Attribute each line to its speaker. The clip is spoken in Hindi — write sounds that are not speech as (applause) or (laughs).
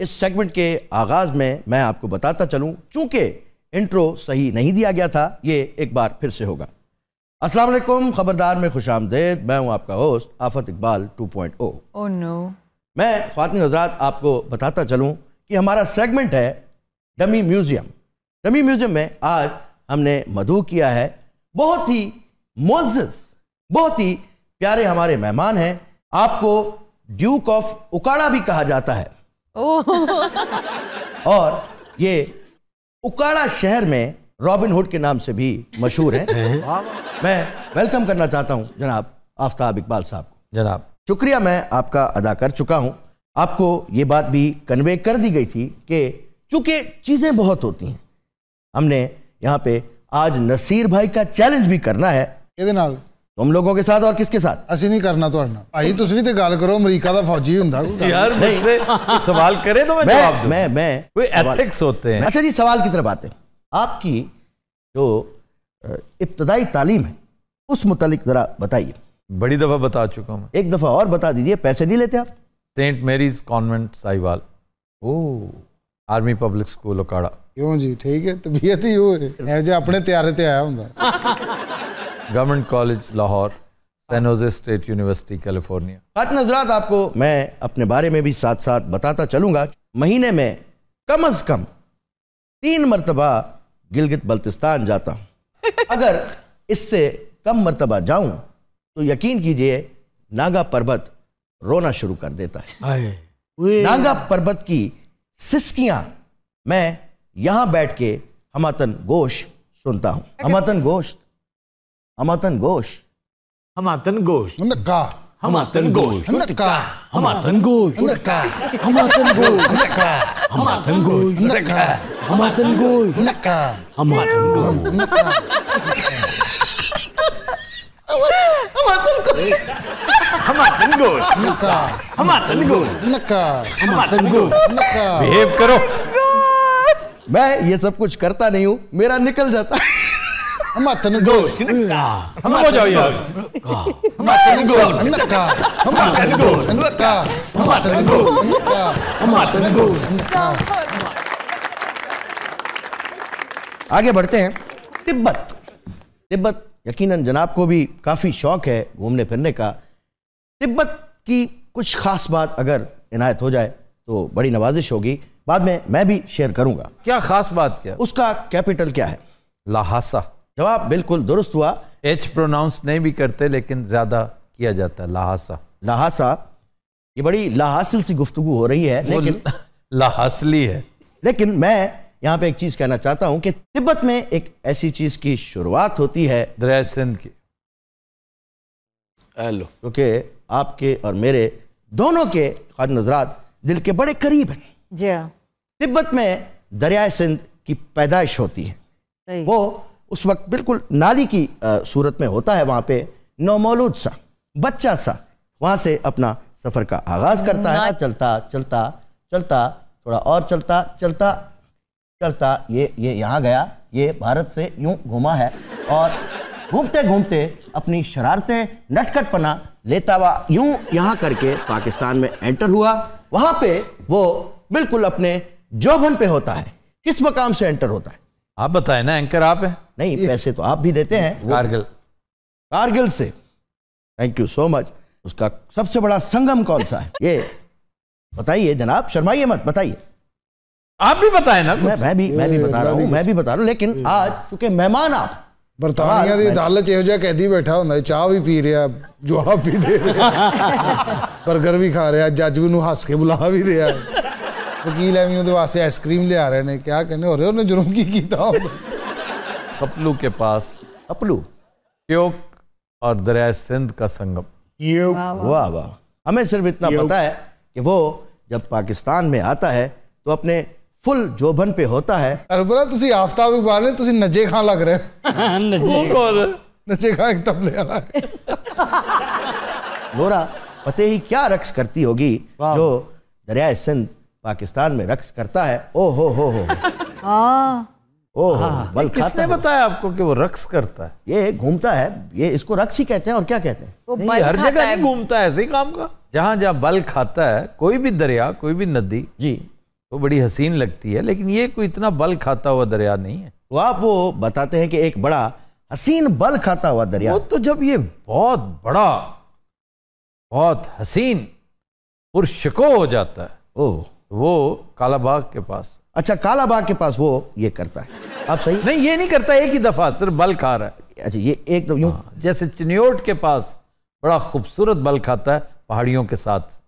Speaker 1: इस सेगमेंट के आगाज़ में मैं आपको बताता चलूं चूंकि इंट्रो सही नहीं दिया गया था ये एक बार फिर से होगा अस्सलाम वालेकुम खबरदार में खुश आमदेद मैं हूं आपका होस्ट आफत इकबाल 2.0 पॉइंट oh, no. मैं खातिन हजरात आपको बताता चलूं कि हमारा सेगमेंट है डमी म्यूज़ियम डमी म्यूज़ियम में आज हमने मधु किया है बहुत ही मोजस बहुत ही प्यारे हमारे मेहमान हैं आपको ड्यूक ऑफ उकाड़ा भी कहा जाता है और ये उकाड़ा शहर में हुड के नाम से भी मशहूर है मैं वेलकम करना चाहता हूं जनाब आफ्ताब इकबाल साहब को जनाब शुक्रिया मैं आपका अदा कर चुका हूं आपको ये बात भी कन्वे कर दी गई थी कि चूंकि चीज़ें बहुत होती हैं हमने यहाँ पे आज नसीर भाई का चैलेंज भी करना है तुम लोगों के साथ और किसके साथ ਅਸੀਂ नहीं करना तो भाई तुम ਤੇ ਗੱਲ ਕਰੋ ਅਮਰੀਕਾ ਦਾ ਫੌਜੀ ਹੁੰਦਾ ਯਾਰ मुझसे सवाल करे तो मैं जवाब मैं मैं एथिक्स होते हैं अच्छा जी सवाल की तरफ आते हैं आपकी जो इब्तदाई तालीम है उस मुतलिक ज़रा बताइए बड़ी दफ़ा बता चुका हूँ एक दफ़ा और बता दीजिए पैसे नहीं लेते आप सेंट मेरीज कॉन्वेंट साहिवाल ओ आर्मी पब्लिक स्कूल अकाड़ा क्यों जी ठीक है तबीयत ही हो अपने त्यारे ते आया हूँ (laughs) government college Lahore San Jose state university California खात नजरात आपको मैं अपने बारे में भी साथ साथ बताता चलूंगा महीने में कम अज कम तीन मरतबा गिलगित बल्तिस्तान जाता हूँ (laughs) अगर इससे कम मरतबा जाऊं तो यकीन कीजिए नागा पर्वत रोना शुरू कर देता है नागा पर्वत की सिस्कियां मैं यहां बैठ के हमातन गोश सुनता हूँ हमातन गोश्त हमातन गोश हमातन गोश नका हमातन गोश नका हमातन गोश नका हमातन गोश नका हमातन गोश नका हमातन गोश नका हमातन गोश नक्का हमातन गोश हमातन गोश नक्का हमातन गोश नक्का हमातन गोश नक्का बिहेव करो मैं ये सब कुछ करता नहीं हूँ मेरा निकल जाता है आगे बढ़ते हैं तिब्बत तिब्बत यकीनन जनाब को भी काफ़ी शौक है घूमने फिरने का तिब्बत की कुछ ख़ास बात अगर इनायत हो जाए तो बड़ी नवाजिश होगी बाद में मैं भी शेयर करूंगा क्या खास बात क्या उसका कैपिटल क्या है लाहासा जवाब बिल्कुल दुरुस्त हुआ एच प्रोनाउंस नहीं भी करते लेकिन ज्यादा किया जाता है लहासा लहासा ये बड़ी लाहासिल सी गुफ्तु हो रही है लेकिन (laughs) लाहासली है लेकिन मैं यहाँ पे एक चीज कहना चाहता हूं कि तिब्बत में एक ऐसी चीज की शुरुआत होती है दरिया सिंध की हेलो क्योंकि आपके और मेरे दोनों के खाद नजरात दिल के बड़े करीब हैं जी हाँ। तिब्बत में दरिया सिंध की पैदाइश होती है वो उस वक्त बिल्कुल नाली की सूरत में होता है वहाँ पे नौमौलूद सा बच्चा सा वहाँ से अपना सफ़र का आगाज़ करता है चलता चलता चलता थोड़ा और चलता चलता चलता ये ये यहाँ गया ये भारत से यूँ घुमा है और घूमते घूमते अपनी शरारतें नटखटपना लेता हुआ यूं यहाँ करके पाकिस्तान में एंटर हुआ वहाँ पे वो बिल्कुल अपने जोबन पे होता है किस मकाम से एंटर होता है आप बताए ना एंकर आप है नहीं पैसे तो आप भी देते हैं कारगिल कारगिल से थैंक यू सो मच उसका सबसे बड़ा संगम कौन सा है ये बताइए जनाब शर्माइए मत बताइए आप भी बताए ना मैं मैं भी मैं भी बता रहा हूँ मैं भी बता रहा हूँ लेकिन आज चूंकि मेहमान आप ਬਰਤਾਨੀਆ ਦੀ ਅਦਾਲਤ ਇਹੋ ਜਿਹਾ ਕੈਦੀ ਬੈਠਾ ਹੁੰਦਾ ਚਾਹ ਵੀ ਪੀ ਰਿਹਾ ਜਵਾਬ ਵੀ ਦੇ ਰਿਹਾ ਬਰਗਰ ਵੀ ਖਾ ਰਿਹਾ ਜੱਜ ਵੀ ਨੂੰ ਹੱਸ ਕੇ ਬੁਲਾ ਵੀ ਰਿਹਾ वकील अहमी तो वास्ते आइसक्रीम ले आ रहे ने क्या कहने हो रहे उन्हें जुर्म की किया अपलू के पास अपलू क्योंक और दरिया सिंध का संगम वाह वाह हमें सिर्फ इतना पता है कि वो जब पाकिस्तान में आता है तो अपने फुल जोबन पे होता है अरबरा तुसी आफताब इकबाल ने तुसी नजे खान लग रहे (laughs) नजे ਕੋਲ नजे खान एक तबले वाला है लोरा ही क्या रक्स करती होगी जो दरिया सिंध पाकिस्तान में रक्स करता है ओ हो हो हो ओ हाँ, हाँ। बल किसने बताया आपको कि वो रक्स करता है ये घूमता है ये इसको रक्स ही कहते हैं और क्या कहते हैं हर जगह नहीं घूमता है ऐसे ही काम का जहां जहाँ बल खाता है कोई भी दरिया कोई भी नदी जी तो बड़ी हसीन लगती है लेकिन ये कोई इतना बल खाता हुआ दरिया नहीं है तो आप वो बताते हैं कि एक बड़ा हसीन बल खाता हुआ दरिया वो तो जब ये बहुत बड़ा बहुत हसीन और शिको हो जाता है ओह वो कालाबाग के पास अच्छा कालाबाग के पास वो ये करता है आप सही नहीं ये नहीं करता एक ही दफा सिर्फ बल खा रहा है अच्छा ये एक दफा तो हाँ, जैसे चिन्योट के पास बड़ा खूबसूरत बल खाता है पहाड़ियों के साथ